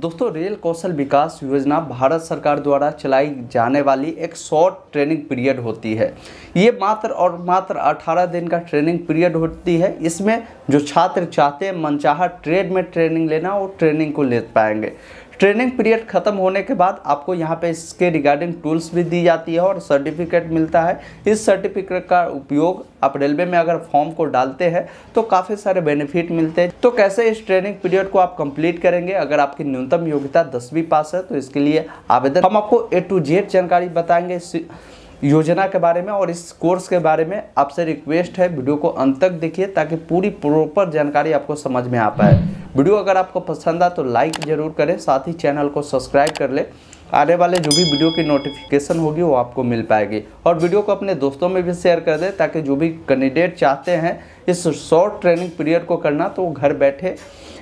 दोस्तों रेल कौशल विकास योजना भारत सरकार द्वारा चलाई जाने वाली एक शॉर्ट ट्रेनिंग पीरियड होती है ये मात्र और मात्र 18 दिन का ट्रेनिंग पीरियड होती है इसमें जो छात्र चाहते हैं मनचाहा ट्रेड में ट्रेनिंग लेना वो ट्रेनिंग को ले पाएंगे ट्रेनिंग पीरियड ख़त्म होने के बाद आपको यहाँ पे इसके रिगार्डिंग टूल्स भी दी जाती है और सर्टिफिकेट मिलता है इस सर्टिफिकेट का उपयोग आप रेलवे में अगर फॉर्म को डालते हैं तो काफ़ी सारे बेनिफिट मिलते हैं तो कैसे इस ट्रेनिंग पीरियड को आप कंप्लीट करेंगे अगर आपकी न्यूनतम योग्यता दसवीं पास है तो इसके लिए आवेदन हम आपको ए टू जेड जानकारी बताएंगे योजना के बारे में और इस कोर्स के बारे में आपसे रिक्वेस्ट है वीडियो को अंत तक देखिए ताकि पूरी प्रॉपर जानकारी आपको समझ में आ पाए वीडियो अगर आपको पसंद आ तो लाइक ज़रूर करें साथ ही चैनल को सब्सक्राइब कर ले आने वाले जो भी वीडियो की नोटिफिकेशन होगी वो आपको मिल पाएगी और वीडियो को अपने दोस्तों में भी शेयर कर दें ताकि जो भी कैंडिडेट चाहते हैं इस शॉर्ट ट्रेनिंग पीरियड को करना तो वो घर बैठे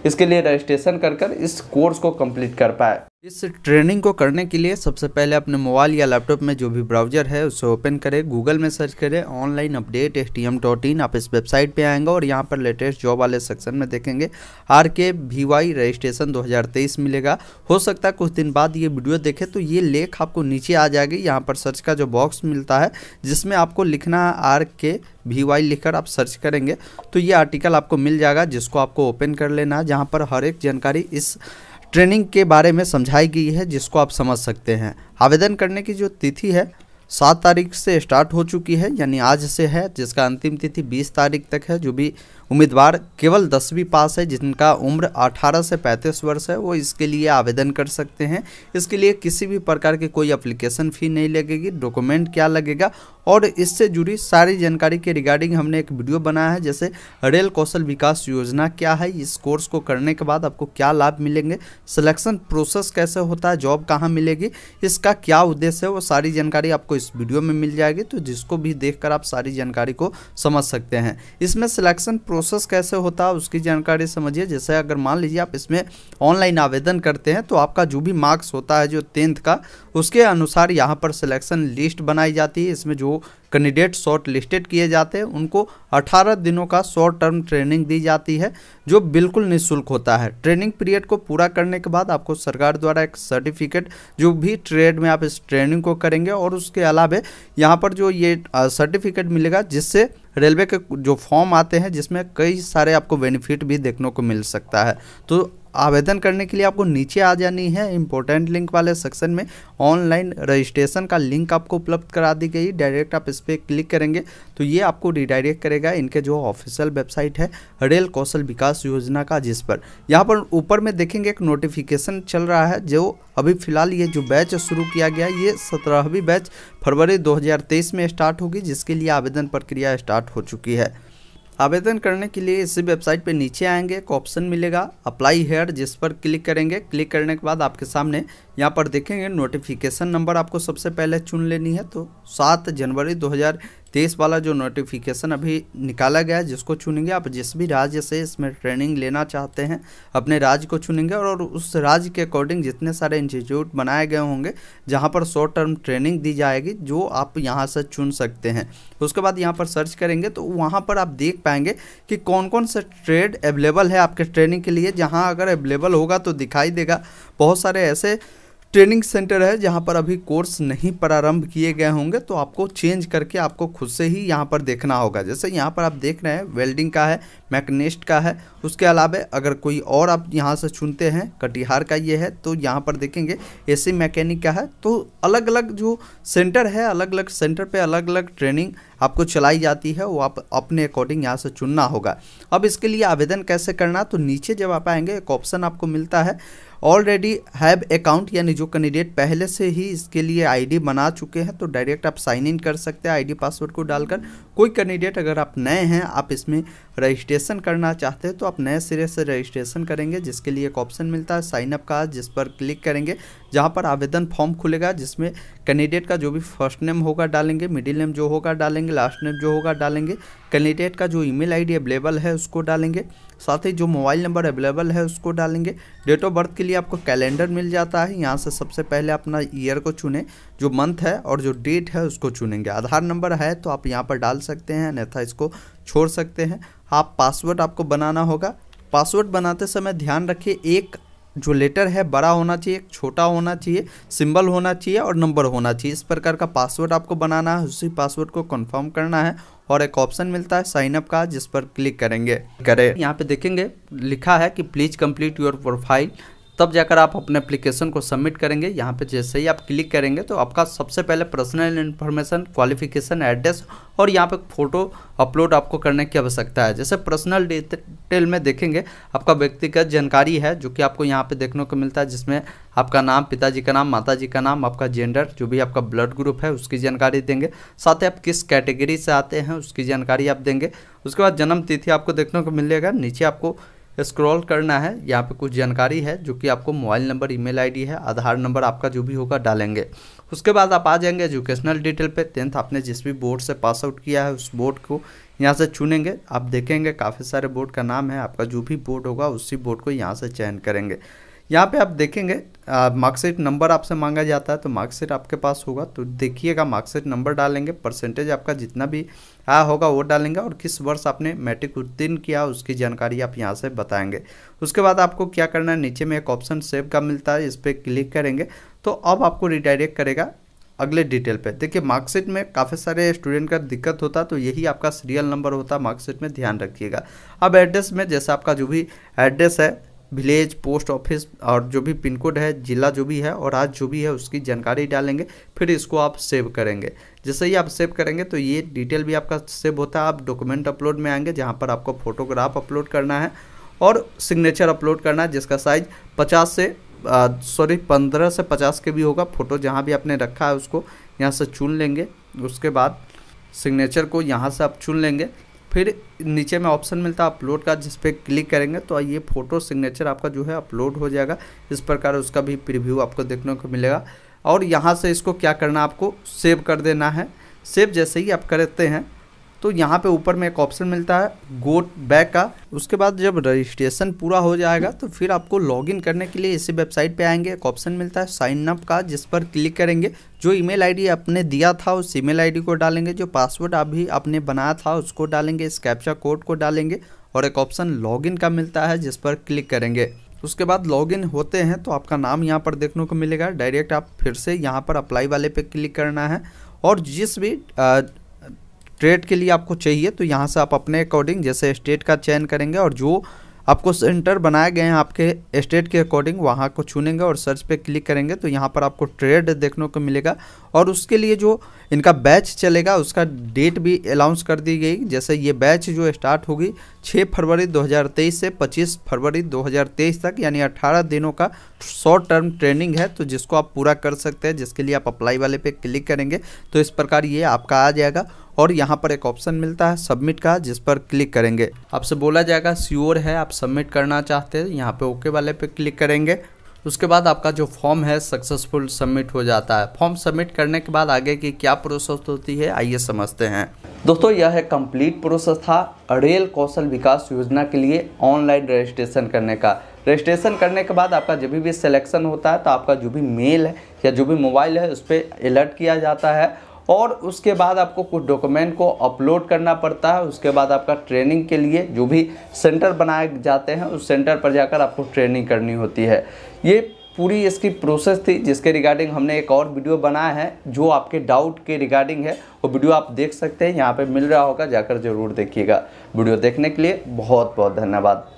इसके लिए रजिस्ट्रेशन कर कर इस कोर्स को कंप्लीट कर पाए इस ट्रेनिंग को करने के लिए सबसे पहले अपने मोबाइल या लैपटॉप में जो भी ब्राउजर है उसे ओपन करें गूगल में सर्च करें online update S T M dot in आप इस वेबसाइट पे आएंगे और यहाँ पर लेटेस्ट जॉब वाले सेक्शन में देखेंगे आर के वी वाई रजिस्ट्रेशन तेईस मिलेगा हो सकता है कुछ दिन बाद ये वीडियो देखें तो ये लेख आपको नीचे आ जाएगी यहाँ पर सर्च का जो बॉक्स मिलता है जिसमें आपको लिखना है आर के वी वाई लिखकर आप सर्च करेंगे तो ये आर्टिकल आपको मिल जाएगा जिसको आपको ओपन कर लेना है जहाँ पर हर एक जानकारी इस ट्रेनिंग के बारे में समझाई गई है जिसको आप समझ सकते हैं आवेदन करने की जो तिथि है सात तारीख से स्टार्ट हो चुकी है यानी आज से है जिसका अंतिम तिथि बीस तारीख तक है जो भी उम्मीदवार केवल दसवीं पास है जिनका उम्र अठारह से पैंतीस वर्ष है वो इसके लिए आवेदन कर सकते हैं इसके लिए किसी भी प्रकार की कोई अप्लीकेशन फ़ी नहीं लगेगी डॉक्यूमेंट क्या लगेगा और इससे जुड़ी सारी जानकारी के रिगार्डिंग हमने एक वीडियो बनाया है जैसे रेल कौशल विकास योजना क्या है इस कोर्स को करने के बाद आपको क्या लाभ मिलेंगे सिलेक्शन प्रोसेस कैसे होता है जॉब कहाँ मिलेगी इसका क्या उद्देश्य है वो सारी जानकारी आपको आपको इस वीडियो में मिल जाएगी तो जिसको भी देखकर आप सारी जानकारी को समझ सकते हैं इसमें सिलेक्शन प्रोसेस कैसे होता है उसकी जानकारी समझिए जैसे अगर मान लीजिए आप इसमें ऑनलाइन आवेदन करते हैं तो आपका जो भी मार्क्स होता है जो टेंथ का उसके अनुसार यहाँ पर सिलेक्शन लिस्ट बनाई जाती है इसमें जो कैंडिडेट शॉर्ट लिस्टेड किए जाते हैं उनको 18 दिनों का शॉर्ट टर्म ट्रेनिंग दी जाती है जो बिल्कुल निःशुल्क होता है ट्रेनिंग पीरियड को पूरा करने के बाद आपको सरकार द्वारा एक सर्टिफिकेट जो भी ट्रेड में आप इस ट्रेनिंग को करेंगे और उसके अलावा यहाँ पर जो ये सर्टिफिकेट मिलेगा जिससे रेलवे के जो फॉर्म आते हैं जिसमें कई सारे आपको बेनिफिट भी देखने को मिल सकता है तो आवेदन करने के लिए आपको नीचे आ जानी है इंपॉर्टेंट लिंक वाले सेक्शन में ऑनलाइन रजिस्ट्रेशन का लिंक आपको उपलब्ध करा दी गई डायरेक्ट आप इस पर क्लिक करेंगे तो ये आपको रिडायरेक्ट करेगा इनके जो ऑफिशियल वेबसाइट है रेल कौशल विकास योजना का जिस पर यहाँ पर ऊपर में देखेंगे एक नोटिफिकेशन चल रहा है जो अभी फिलहाल ये जो बैच शुरू किया गया ये सत्रहवीं बैच फरवरी दो में स्टार्ट होगी जिसके लिए आवेदन प्रक्रिया स्टार्ट हो चुकी है आवेदन करने के लिए इसी वेबसाइट पे नीचे आएंगे एक ऑप्शन मिलेगा अप्लाई हेयर जिस पर क्लिक करेंगे क्लिक करने के बाद आपके सामने यहाँ पर देखेंगे नोटिफिकेशन नंबर आपको सबसे पहले चुन लेनी है तो सात जनवरी तेईस वाला जो नोटिफिकेशन अभी निकाला गया है जिसको चुनेंगे आप जिस भी राज्य से इसमें ट्रेनिंग लेना चाहते हैं अपने राज्य को चुनेंगे और उस राज्य के अकॉर्डिंग जितने सारे इंस्टीट्यूट बनाए गए होंगे जहाँ पर शॉर्ट टर्म ट्रेनिंग दी जाएगी जो आप यहाँ से चुन सकते हैं उसके बाद यहाँ पर सर्च करेंगे तो वहाँ पर आप देख पाएंगे कि कौन कौन सा ट्रेड अवेलेबल है आपके ट्रेनिंग के लिए जहाँ अगर अवेलेबल होगा तो दिखाई देगा बहुत सारे ऐसे ट्रेनिंग सेंटर है जहाँ पर अभी कोर्स नहीं प्रारंभ किए गए होंगे तो आपको चेंज करके आपको खुद से ही यहाँ पर देखना होगा जैसे यहाँ पर आप देख रहे हैं वेल्डिंग का है मैकनेस्ट का है उसके अलावा अगर कोई और आप यहाँ से चुनते हैं कटिहार का ये है तो यहाँ पर देखेंगे एसी मैकेनिक का है तो अलग अलग जो सेंटर है अलग अलग सेंटर पर अलग अलग ट्रेनिंग आपको चलाई जाती है वो आप अपने अकॉर्डिंग यहाँ से चुनना होगा अब इसके लिए आवेदन कैसे करना तो नीचे जब आप आएंगे एक ऑप्शन आपको मिलता है ऑलरेडी हैव अकाउंट यानी जो कैंडिडेट पहले से ही इसके लिए आईडी बना चुके हैं तो डायरेक्ट आप साइन इन कर सकते हैं आईडी पासवर्ड को डालकर कोई कैंडिडेट अगर आप नए हैं आप इसमें रजिस्ट्रेशन करना चाहते हैं तो आप नए सिरे से रजिस्ट्रेशन करेंगे जिसके लिए एक ऑप्शन मिलता है साइनअप का जिस पर क्लिक करेंगे जहाँ पर आवेदन फॉर्म खुलेगा जिसमें कैंडिडेट का जो भी फर्स्ट नेम होगा डालेंगे मिडिल नेम जो होगा डालेंगे लास्ट नेम जो होगा डालेंगे कैंडिडेट का जो ईमेल डी अवेलेबल है उसको डालेंगे साथ ही जो मोबाइल नंबर अवेलेबल है उसको डालेंगे डेट ऑफ बर्थ के लिए आपको कैलेंडर मिल जाता है यहाँ से सबसे पहले अपना ईयर को चुने जो मंथ है और जो डेट है उसको चुनेंगे आधार नंबर है तो आप यहाँ पर डाल सकते हैं अन्यथा इसको छोड़ सकते हैं आप पासवर्ड आपको बनाना होगा पासवर्ड बनाते समय ध्यान रखिए एक जो लेटर है बड़ा होना चाहिए छोटा होना चाहिए सिंबल होना चाहिए और नंबर होना चाहिए इस प्रकार का पासवर्ड आपको बनाना है उसी पासवर्ड को कंफर्म करना है और एक ऑप्शन मिलता है साइन अप का जिस पर क्लिक करेंगे करें यहाँ पे देखेंगे लिखा है कि प्लीज़ कंप्लीट योर प्रोफाइल तब जाकर आप अपने एप्लीकेशन को सबमिट करेंगे यहाँ पे जैसे ही आप क्लिक करेंगे तो आपका सबसे पहले पर्सनल इन्फॉर्मेशन क्वालिफिकेशन एड्रेस और यहाँ पे फोटो अपलोड आपको करने की आवश्यकता है जैसे पर्सनल डिटेल में देखेंगे आपका व्यक्तिगत जानकारी है जो कि आपको यहाँ पे देखने को मिलता है जिसमें आपका नाम पिताजी का नाम माता का नाम आपका जेंडर जो भी आपका ब्लड ग्रुप है उसकी जानकारी देंगे साथ ही आप किस कैटेगरी से आते हैं उसकी जानकारी आप देंगे उसके बाद जन्मतिथि आपको देखने को मिलेगा नीचे आपको स्क्रॉल करना है यहाँ पे कुछ जानकारी है जो कि आपको मोबाइल नंबर ईमेल आईडी है आधार नंबर आपका जो भी होगा डालेंगे उसके बाद आप आ जाएंगे एजुकेशनल डिटेल पे टेंथ आपने जिस भी बोर्ड से पास आउट किया है उस बोर्ड को यहाँ से चुनेंगे आप देखेंगे काफ़ी सारे बोर्ड का नाम है आपका जो भी बोर्ड होगा उसी बोर्ड को यहाँ से चयन करेंगे यहाँ पे आप देखेंगे मार्कशीट नंबर आपसे मांगा जाता है तो मार्कशीट आपके पास होगा तो देखिएगा मार्कशीट नंबर डालेंगे परसेंटेज आपका जितना भी आया होगा वो डालेंगे और किस वर्ष आपने मैट्रिक उत्तीर्ण किया उसकी जानकारी आप यहाँ से बताएंगे उसके बाद आपको क्या करना है नीचे में एक ऑप्शन सेव का मिलता है इस पर क्लिक करेंगे तो अब आपको रिडायरेक्ट करेगा अगले डिटेल पे देखिए मार्कशीट में काफ़ी सारे स्टूडेंट का दिक्कत होता तो यही आपका सीरियल नंबर होता मार्कशीट में ध्यान रखिएगा अब एड्रेस में जैसा आपका जो भी एड्रेस है विलेज पोस्ट ऑफिस और जो भी पिन कोड है ज़िला जो भी है और आज जो भी है उसकी जानकारी डालेंगे फिर इसको आप सेव करेंगे जैसे ही आप सेव करेंगे तो ये डिटेल भी आपका सेव होता है आप डॉक्यूमेंट अपलोड में आएंगे जहाँ पर आपको फोटोग्राफ अपलोड करना है और सिग्नेचर अपलोड करना है जिसका साइज पचास से सॉरी पंद्रह से पचास के भी होगा फ़ोटो जहाँ भी आपने रखा है उसको यहाँ से चुन लेंगे उसके बाद सिग्नेचर को यहाँ से आप चुन लेंगे फिर नीचे में ऑप्शन मिलता है अपलोड का जिस पर क्लिक करेंगे तो ये फ़ोटो सिग्नेचर आपका जो है अपलोड हो जाएगा इस प्रकार उसका भी प्रिव्यू आपको देखने को मिलेगा और यहाँ से इसको क्या करना आपको सेव कर देना है सेव जैसे ही आप करते हैं तो यहाँ पे ऊपर में एक ऑप्शन मिलता है गो बैक का उसके बाद जब रजिस्ट्रेशन पूरा हो जाएगा तो फिर आपको लॉगिन करने के लिए इसी वेबसाइट पे आएंगे एक ऑप्शन मिलता है साइन अप का जिस पर क्लिक करेंगे जो ईमेल आईडी आपने दिया था उस ईमेल आईडी को डालेंगे जो पासवर्ड अभी आपने बनाया था उसको डालेंगे इस कैप्चा कोड को डालेंगे और एक ऑप्शन लॉगिन का मिलता है जिस पर क्लिक करेंगे उसके बाद लॉगिन होते हैं तो आपका नाम यहाँ पर देखने को मिलेगा डायरेक्ट आप फिर से यहाँ पर अप्लाई वाले पे क्लिक करना है और जिस भी स्टेट के लिए आपको चाहिए तो यहाँ से आप अपने अकॉर्डिंग जैसे स्टेट का चयन करेंगे और जो आपको सेंटर बनाए गए हैं आपके स्टेट के अकॉर्डिंग वहाँ को चुनेंगे और सर्च पे क्लिक करेंगे तो यहाँ पर आपको ट्रेड देखने को मिलेगा और उसके लिए जो इनका बैच चलेगा उसका डेट भी अनाउंस कर दी गई जैसे ये बैच जो स्टार्ट होगी 6 फरवरी 2023 से 25 फरवरी 2023 तक यानी 18 दिनों का शॉर्ट टर्म ट्रेनिंग है तो जिसको आप पूरा कर सकते हैं जिसके लिए आप अप्लाई वाले पे क्लिक करेंगे तो इस प्रकार ये आपका आ जाएगा और यहाँ पर एक ऑप्शन मिलता है सबमिट का जिस पर क्लिक करेंगे आपसे बोला जाएगा स्योर है आप सबमिट करना चाहते हैं यहाँ पे ओके वाले पे क्लिक करेंगे उसके बाद आपका जो फॉर्म है सक्सेसफुल सबमिट हो जाता है फॉर्म सबमिट करने के बाद आगे की क्या प्रोसेस होती है आइए समझते हैं दोस्तों यह है कंप्लीट प्रोसेस था रेल कौशल विकास योजना के लिए ऑनलाइन रजिस्ट्रेशन करने का रजिस्ट्रेशन करने के बाद आपका जब भी सिलेक्शन होता है तो आपका जो भी मेल है या जो भी मोबाइल है उस पर अलर्ट किया जाता है और उसके बाद आपको कुछ डॉक्यूमेंट को अपलोड करना पड़ता है उसके बाद आपका ट्रेनिंग के लिए जो भी सेंटर बनाए जाते हैं उस सेंटर पर जाकर आपको ट्रेनिंग करनी होती है ये पूरी इसकी प्रोसेस थी जिसके रिगार्डिंग हमने एक और वीडियो बनाया है जो आपके डाउट के रिगार्डिंग है वो वीडियो आप देख सकते हैं यहाँ पर मिल रहा होगा जाकर ज़रूर देखिएगा वीडियो देखने के लिए बहुत बहुत धन्यवाद